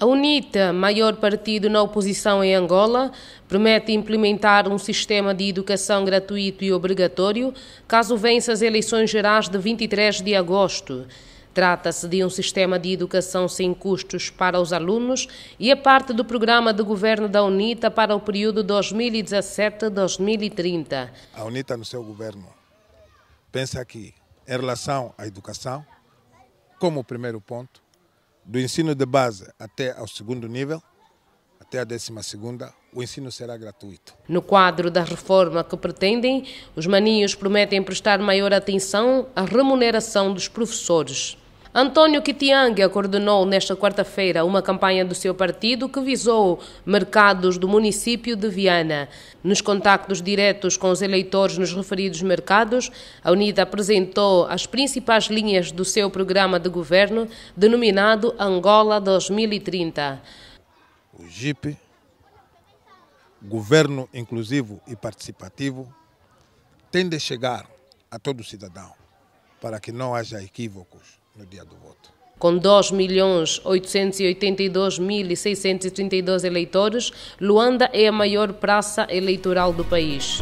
A UNITA, maior partido na oposição em Angola, promete implementar um sistema de educação gratuito e obrigatório caso vença as eleições gerais de 23 de agosto. Trata-se de um sistema de educação sem custos para os alunos e é parte do programa de governo da UNITA para o período 2017-2030. A UNITA, no seu governo, pensa aqui em relação à educação como primeiro ponto do ensino de base até ao segundo nível, até a 12 segunda, o ensino será gratuito. No quadro da reforma que pretendem, os maninhos prometem prestar maior atenção à remuneração dos professores. António Kitianga coordenou nesta quarta-feira uma campanha do seu partido que visou mercados do município de Viana. Nos contactos diretos com os eleitores nos referidos mercados, a Unida apresentou as principais linhas do seu programa de governo, denominado Angola 2030. O GIP, Governo Inclusivo e Participativo, tem de chegar a todo cidadão para que não haja equívocos no dia do voto. Com 2.882.632 eleitores, Luanda é a maior praça eleitoral do país.